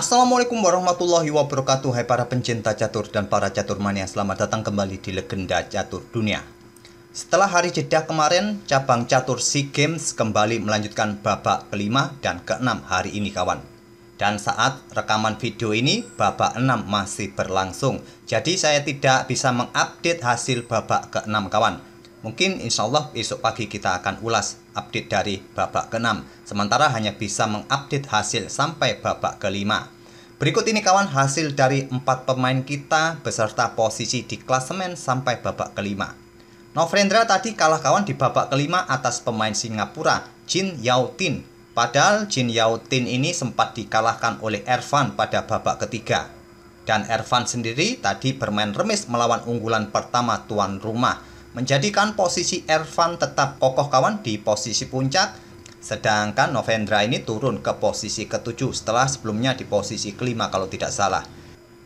Assalamualaikum warahmatullahi wabarakatuh Hai para pencinta catur dan para catur mania Selamat datang kembali di Legenda Catur Dunia Setelah hari jeda kemarin Cabang catur SEA Games kembali melanjutkan babak kelima dan keenam hari ini kawan Dan saat rekaman video ini babak enam masih berlangsung Jadi saya tidak bisa mengupdate hasil babak keenam kawan Mungkin insya Allah besok pagi kita akan ulas update dari babak ke-6, sementara hanya bisa mengupdate hasil sampai babak ke-5. Berikut ini kawan hasil dari empat pemain kita beserta posisi di klasemen sampai babak ke-5. Novrendra tadi kalah kawan di babak ke-5 atas pemain Singapura, Jin Yao Tin. Padahal Jin Yao Tin ini sempat dikalahkan oleh Ervan pada babak ketiga. Dan Ervan sendiri tadi bermain remis melawan unggulan pertama tuan rumah, menjadikan posisi Ervan tetap kokoh kawan di posisi puncak sedangkan Novendra ini turun ke posisi ketujuh setelah sebelumnya di posisi kelima kalau tidak salah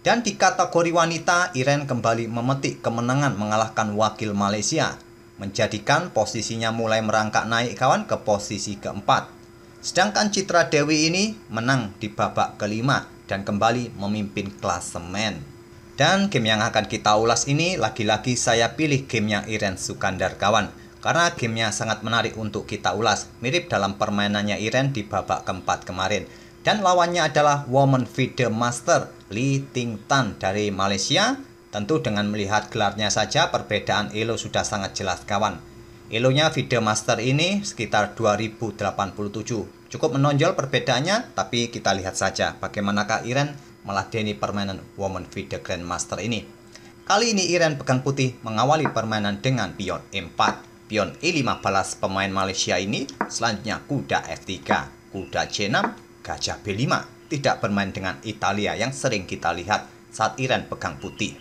dan di kategori wanita Iren kembali memetik kemenangan mengalahkan wakil Malaysia menjadikan posisinya mulai merangkak naik kawan ke posisi keempat sedangkan Citra Dewi ini menang di babak kelima dan kembali memimpin klasemen. Dan game yang akan kita ulas ini lagi-lagi saya pilih gamenya Iren Sukandar kawan karena gamenya sangat menarik untuk kita ulas, mirip dalam permainannya Iren di babak keempat kemarin. Dan lawannya adalah Woman Feeder Master Li Ting Tan dari Malaysia. Tentu dengan melihat gelarnya saja perbedaan elo sudah sangat jelas kawan. Elonya Feeder Master ini sekitar 2087. Cukup menonjol perbedaannya, tapi kita lihat saja bagaimanakah Iren meladeni permainan Woman with the Grandmaster ini. Kali ini Iran pegang putih mengawali permainan dengan pion E4, pion e 5 Balas pemain Malaysia ini, selanjutnya kuda F3, kuda C6, gajah B5, tidak bermain dengan Italia yang sering kita lihat saat Iran pegang putih.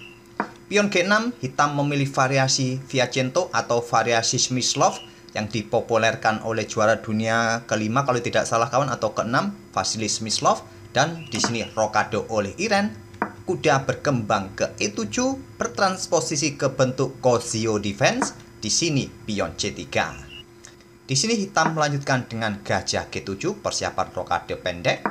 Pion G6 hitam memilih variasi Viacento atau variasi Smyslov yang dipopulerkan oleh juara dunia kelima kalau tidak salah kawan atau keenam Vasily Smyslov dan di sini rokado oleh Iren kuda berkembang ke E7 bertransposisi ke bentuk Kozio defense di sini pion C3 di sini hitam melanjutkan dengan gajah G7 persiapan rokade pendek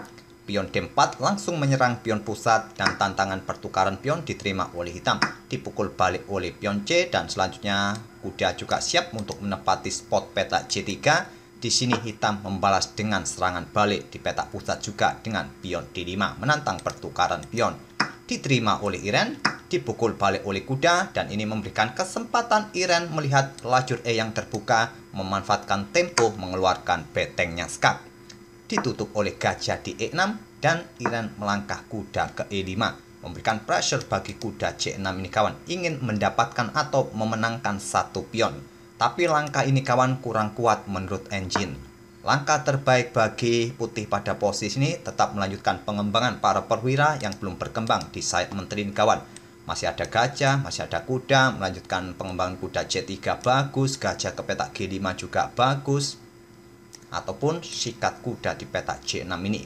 pion D4 langsung menyerang pion pusat dan tantangan pertukaran pion diterima oleh hitam dipukul balik oleh pion C dan selanjutnya kuda juga siap untuk menepati spot peta C3 di sini hitam membalas dengan serangan balik di petak pusat juga dengan pion D5 menantang pertukaran pion. Diterima oleh Iren, dipukul balik oleh kuda dan ini memberikan kesempatan Iren melihat lajur E yang terbuka memanfaatkan tempo mengeluarkan betengnya skak. Ditutup oleh gajah di E6 dan Iren melangkah kuda ke E5 memberikan pressure bagi kuda C6 ini kawan ingin mendapatkan atau memenangkan satu pion tapi langkah ini kawan kurang kuat menurut engine. Langkah terbaik bagi putih pada posisi ini tetap melanjutkan pengembangan para perwira yang belum berkembang di side menteri kawan. Masih ada gajah, masih ada kuda, melanjutkan pengembangan kuda C3 bagus, gajah ke petak G5 juga bagus, ataupun sikat kuda di petak C6 ini.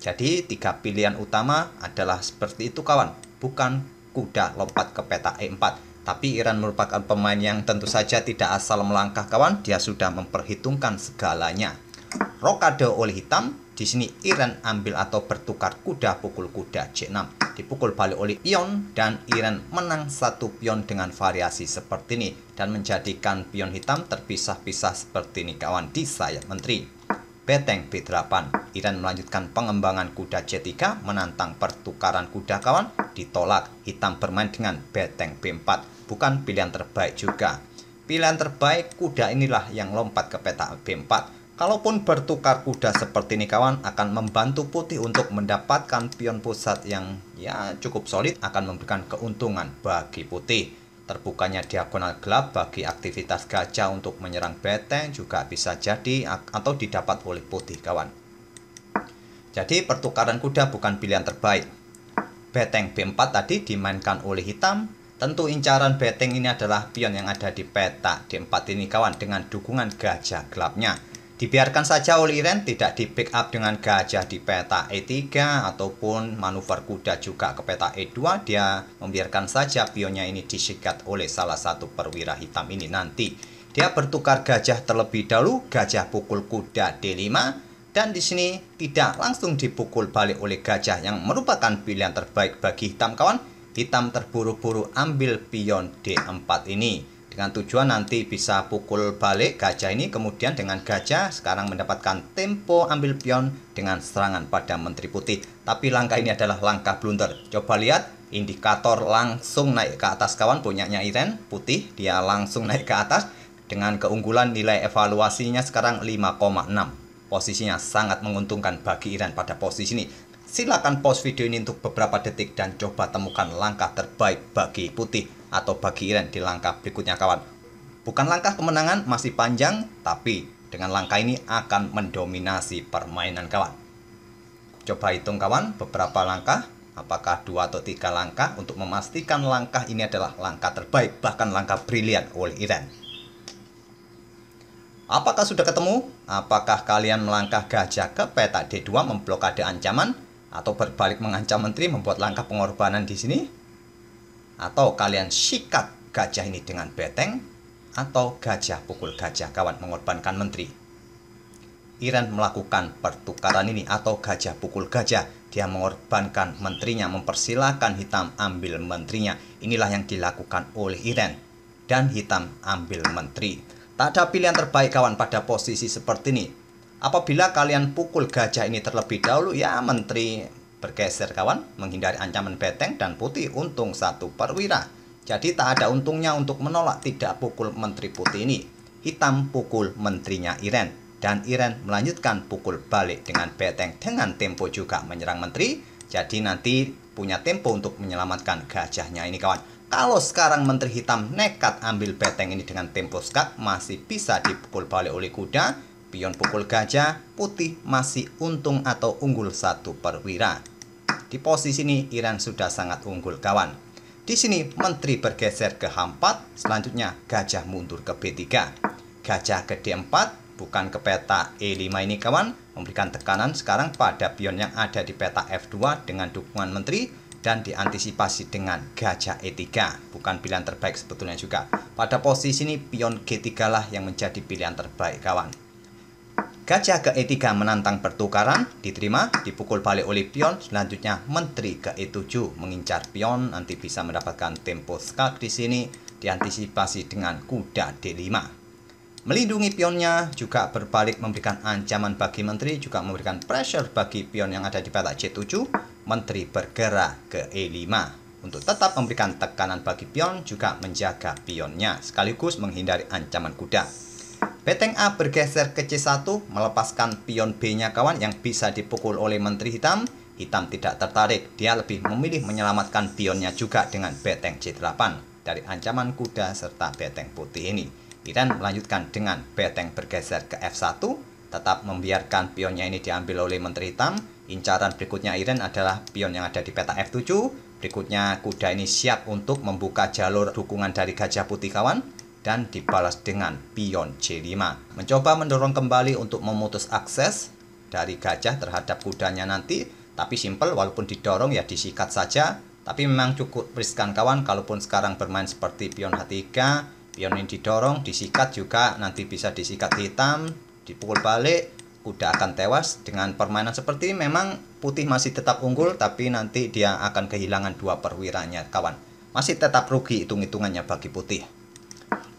Jadi tiga pilihan utama adalah seperti itu kawan, bukan kuda lompat ke petak E4 tapi Iran merupakan pemain yang tentu saja tidak asal melangkah kawan, dia sudah memperhitungkan segalanya. Rokade oleh hitam, di sini Iran ambil atau bertukar kuda pukul kuda C6. Dipukul balik oleh pion dan Iran menang satu pion dengan variasi seperti ini dan menjadikan pion hitam terpisah-pisah seperti ini kawan di sayap menteri. Beteng B8. Iran melanjutkan pengembangan kuda C3 menantang pertukaran kuda kawan ditolak. Hitam bermain dengan Beteng B4. Bukan pilihan terbaik juga. Pilihan terbaik kuda inilah yang lompat ke peta B4. Kalaupun bertukar kuda seperti ini kawan akan membantu putih untuk mendapatkan pion pusat yang ya cukup solid akan memberikan keuntungan bagi putih. Terbukanya diagonal gelap bagi aktivitas gajah untuk menyerang beteng juga bisa jadi atau didapat oleh putih kawan. Jadi pertukaran kuda bukan pilihan terbaik. Beteng B4 tadi dimainkan oleh hitam, tentu incaran beteng ini adalah pion yang ada di peta D4 ini kawan dengan dukungan gajah gelapnya. Dibiarkan saja oleh Iren tidak di pick up dengan gajah di peta E3 ataupun manuver kuda juga ke peta E2 dia membiarkan saja pionnya ini disikat oleh salah satu perwira hitam ini nanti. Dia bertukar gajah terlebih dahulu, gajah pukul kuda D5 dan di sini tidak langsung dipukul balik oleh gajah yang merupakan pilihan terbaik bagi hitam kawan. Hitam terburu-buru ambil pion D4 ini dengan tujuan nanti bisa pukul balik gajah ini kemudian dengan gajah sekarang mendapatkan tempo ambil pion dengan serangan pada Menteri Putih tapi langkah ini adalah langkah blunder coba lihat indikator langsung naik ke atas kawan punyanya Iren Putih dia langsung naik ke atas dengan keunggulan nilai evaluasinya sekarang 5,6 posisinya sangat menguntungkan bagi Iran pada posisi ini Silakan pause video ini untuk beberapa detik dan coba temukan langkah terbaik bagi putih atau bagi Iren di langkah berikutnya kawan. Bukan langkah kemenangan masih panjang, tapi dengan langkah ini akan mendominasi permainan kawan. Coba hitung kawan beberapa langkah, apakah dua atau tiga langkah untuk memastikan langkah ini adalah langkah terbaik, bahkan langkah brilian oleh Iren. Apakah sudah ketemu? Apakah kalian melangkah gajah ke peta D2 memblokade ancaman? atau berbalik mengancam menteri membuat langkah pengorbanan di sini atau kalian sikat gajah ini dengan beteng atau gajah pukul gajah kawan mengorbankan menteri Iran melakukan pertukaran ini atau gajah pukul gajah dia mengorbankan menterinya mempersilahkan hitam ambil menterinya inilah yang dilakukan oleh Iran dan hitam ambil menteri tak ada pilihan terbaik kawan pada posisi seperti ini Apabila kalian pukul gajah ini terlebih dahulu, ya menteri bergeser kawan, menghindari ancaman beteng dan putih untung satu perwira. Jadi tak ada untungnya untuk menolak tidak pukul menteri putih ini. Hitam pukul menterinya Iren. Dan Iren melanjutkan pukul balik dengan beteng dengan tempo juga menyerang menteri. Jadi nanti punya tempo untuk menyelamatkan gajahnya ini kawan. Kalau sekarang menteri hitam nekat ambil beteng ini dengan tempo skak masih bisa dipukul balik oleh kuda Pion pukul gajah, putih masih untung atau unggul satu perwira. Di posisi ini Iran sudah sangat unggul kawan. Di sini menteri bergeser ke H4, selanjutnya gajah mundur ke B3. Gajah ke D4, bukan ke peta E5 ini kawan, memberikan tekanan sekarang pada pion yang ada di peta F2 dengan dukungan menteri dan diantisipasi dengan gajah E3. Bukan pilihan terbaik sebetulnya juga. Pada posisi ini pion G3 lah yang menjadi pilihan terbaik kawan. Gajah ke-E3 menantang pertukaran, diterima, dipukul balik oleh pion, selanjutnya menteri ke-E7 mengincar pion, nanti bisa mendapatkan tempo skak di sini, diantisipasi dengan kuda D5. Melindungi pionnya, juga berbalik memberikan ancaman bagi menteri, juga memberikan pressure bagi pion yang ada di petak C7, menteri bergerak ke E5. Untuk tetap memberikan tekanan bagi pion, juga menjaga pionnya, sekaligus menghindari ancaman kuda. Beteng A bergeser ke C1 melepaskan pion B-nya kawan yang bisa dipukul oleh menteri hitam. Hitam tidak tertarik, dia lebih memilih menyelamatkan pionnya juga dengan beteng C8 dari ancaman kuda serta beteng putih ini. Iran melanjutkan dengan beteng bergeser ke F1, tetap membiarkan pionnya ini diambil oleh menteri hitam. Incaran berikutnya Iran adalah pion yang ada di peta F7, Berikutnya, kuda ini siap untuk membuka jalur dukungan dari gajah putih kawan dan dibalas dengan pion C5. Mencoba mendorong kembali untuk memutus akses dari gajah terhadap kudanya nanti, tapi simpel, walaupun didorong ya disikat saja, tapi memang cukup riskan kawan kalaupun sekarang bermain seperti pion H3, pion ini didorong, disikat juga nanti bisa disikat hitam, dipukul balik, kuda akan tewas dengan permainan seperti ini memang putih masih tetap unggul tapi nanti dia akan kehilangan dua perwiranya kawan masih tetap rugi hitung-hitungannya bagi putih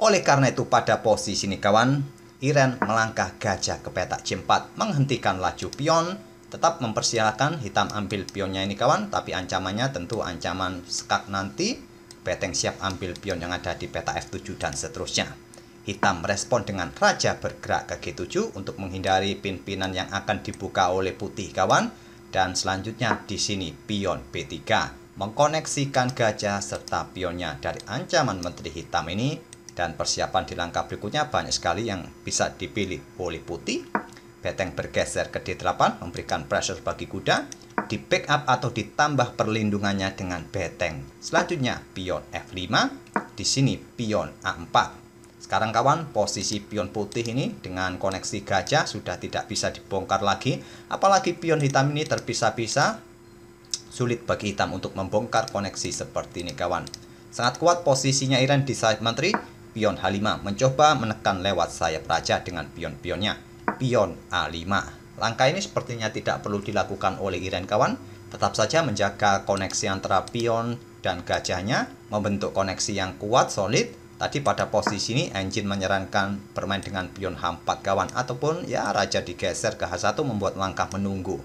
oleh karena itu pada posisi ini kawan, Iren melangkah gajah ke petak C4, menghentikan laju pion, tetap mempersilahkan hitam ambil pionnya ini kawan, tapi ancamannya tentu ancaman skak nanti, beteng siap ambil pion yang ada di peta F7 dan seterusnya. Hitam respon dengan raja bergerak ke G7 untuk menghindari pimpinan yang akan dibuka oleh putih kawan. Dan selanjutnya di sini pion B3 mengkoneksikan gajah serta pionnya dari ancaman menteri hitam ini dan persiapan di langkah berikutnya banyak sekali yang bisa dipilih poli putih. Beteng bergeser ke D8 memberikan pressure bagi kuda, di up atau ditambah perlindungannya dengan beteng. Selanjutnya pion F5, di sini pion A4. Sekarang kawan, posisi pion putih ini dengan koneksi gajah sudah tidak bisa dibongkar lagi, apalagi pion hitam ini terpisah-pisah. Sulit bagi hitam untuk membongkar koneksi seperti ini kawan. Sangat kuat posisinya Iran di side menteri Pion H5 mencoba menekan lewat sayap raja dengan pion-pionnya. Pion A5. Langkah ini sepertinya tidak perlu dilakukan oleh Iren kawan. Tetap saja menjaga koneksi antara pion dan gajahnya, membentuk koneksi yang kuat, solid. Tadi pada posisi ini engine menyarankan bermain dengan pion H4 kawan ataupun ya raja digeser ke H1 membuat langkah menunggu.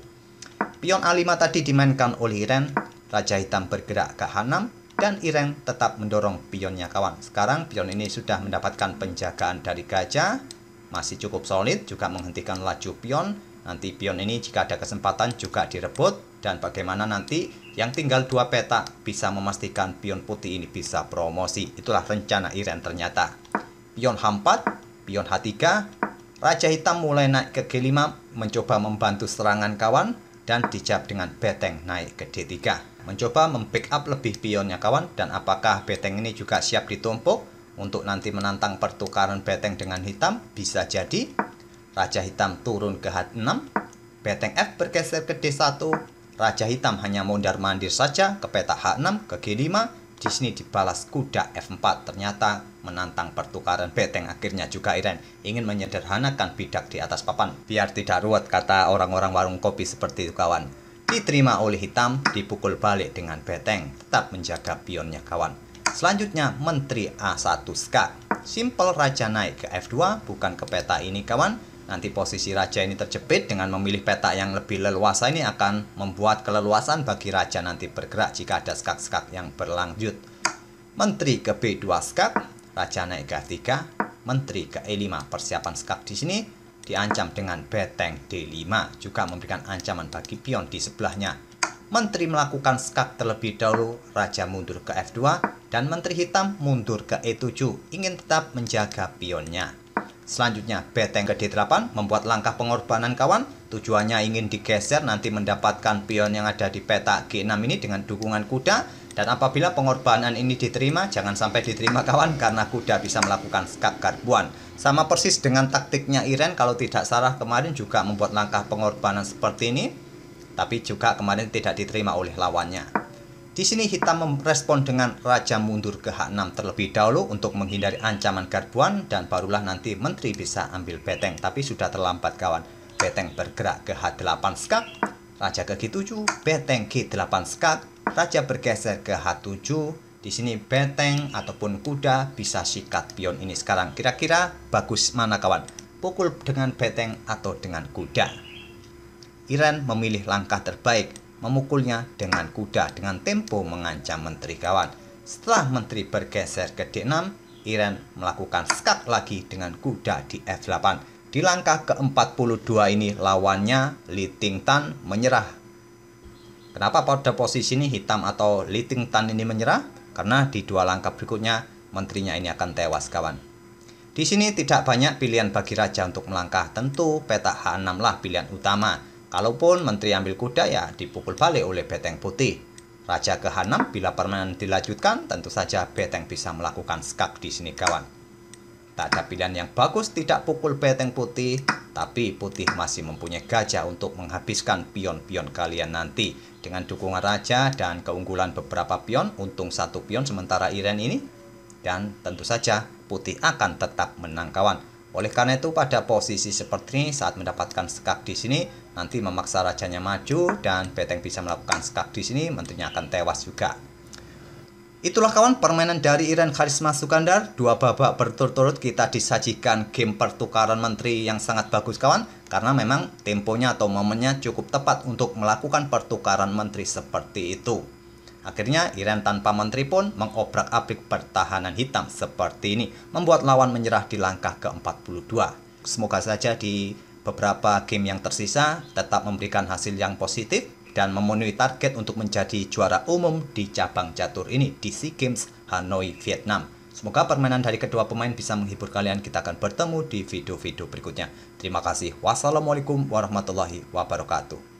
Pion A5 tadi dimainkan oleh Iren, raja hitam bergerak ke H6 dan Ireng tetap mendorong pionnya kawan. Sekarang pion ini sudah mendapatkan penjagaan dari gajah, masih cukup solid, juga menghentikan laju pion. Nanti pion ini jika ada kesempatan juga direbut, dan bagaimana nanti yang tinggal dua peta bisa memastikan pion putih ini bisa promosi. Itulah rencana Iren ternyata. Pion H4, pion H3, Raja Hitam mulai naik ke G5, mencoba membantu serangan kawan, dan dijawab dengan beteng naik ke D3 mencoba mempick up lebih pionnya kawan dan apakah beteng ini juga siap ditumpuk untuk nanti menantang pertukaran beteng dengan hitam bisa jadi Raja hitam turun ke H6 beteng F bergeser ke D1 Raja hitam hanya mondar mandir saja ke peta H6 ke G5 di sini dibalas kuda F4 ternyata menantang pertukaran beteng akhirnya juga Iren ingin menyederhanakan bidak di atas papan biar tidak ruwet kata orang-orang warung kopi seperti itu kawan Diterima oleh hitam, dipukul balik dengan beteng, tetap menjaga pionnya kawan. Selanjutnya, menteri A1 skak. Simple raja naik ke F2, bukan ke peta ini kawan. Nanti posisi raja ini terjepit dengan memilih peta yang lebih leluasa ini akan membuat keleluasan bagi raja nanti bergerak jika ada skak-skak yang berlanjut. Menteri ke B2 skak, raja naik ke F3, menteri ke E5. Persiapan skak di sini diancam dengan beteng D5 juga memberikan ancaman bagi pion di sebelahnya. Menteri melakukan skak terlebih dahulu, Raja mundur ke F2, dan Menteri Hitam mundur ke E7, ingin tetap menjaga pionnya. Selanjutnya, beteng ke D8 membuat langkah pengorbanan kawan, tujuannya ingin digeser nanti mendapatkan pion yang ada di peta G6 ini dengan dukungan kuda, dan apabila pengorbanan ini diterima, jangan sampai diterima kawan karena kuda bisa melakukan skak garpuan. Sama persis dengan taktiknya Iren kalau tidak salah kemarin juga membuat langkah pengorbanan seperti ini, tapi juga kemarin tidak diterima oleh lawannya. Di sini hitam merespon dengan raja mundur ke H6 terlebih dahulu untuk menghindari ancaman garbuan dan barulah nanti menteri bisa ambil beteng tapi sudah terlambat kawan. Beteng bergerak ke H8 skak, raja ke G7, beteng G8 skak, Raja bergeser ke H7. Di sini benteng ataupun kuda bisa sikat pion ini sekarang. Kira-kira bagus mana kawan? Pukul dengan benteng atau dengan kuda? Iran memilih langkah terbaik, memukulnya dengan kuda dengan tempo mengancam menteri kawan. Setelah menteri bergeser ke D6, Iran melakukan skak lagi dengan kuda di F8. Di langkah ke-42 ini lawannya Li Tingtan menyerah Kenapa pada posisi ini hitam atau tan ini menyerah? Karena di dua langkah berikutnya menterinya ini akan tewas kawan. Di sini tidak banyak pilihan bagi raja untuk melangkah. Tentu petak H6 lah pilihan utama. Kalaupun menteri ambil kuda ya dipukul balik oleh beteng putih. Raja ke H6 bila permainan dilanjutkan tentu saja beteng bisa melakukan skak di sini kawan. Tak ada pilihan yang bagus tidak pukul beteng putih, tapi putih masih mempunyai gajah untuk menghabiskan pion-pion kalian nanti. Dengan dukungan raja dan keunggulan beberapa pion, untung satu pion sementara Iren ini. Dan tentu saja putih akan tetap menang kawan. Oleh karena itu pada posisi seperti ini saat mendapatkan skak di sini nanti memaksa rajanya maju dan beteng bisa melakukan skak di sini menterinya akan tewas juga. Itulah kawan permainan dari Iren Karisma Sukandar. Dua babak berturut-turut kita disajikan game pertukaran menteri yang sangat bagus kawan. Karena memang temponya atau momennya cukup tepat untuk melakukan pertukaran menteri seperti itu. Akhirnya Iran tanpa menteri pun mengobrak-abrik pertahanan hitam seperti ini. Membuat lawan menyerah di langkah ke-42. Semoga saja di beberapa game yang tersisa tetap memberikan hasil yang positif dan memenuhi target untuk menjadi juara umum di cabang catur ini di SEA Games Hanoi, Vietnam. Semoga permainan dari kedua pemain bisa menghibur kalian. Kita akan bertemu di video-video berikutnya. Terima kasih. Wassalamualaikum warahmatullahi wabarakatuh.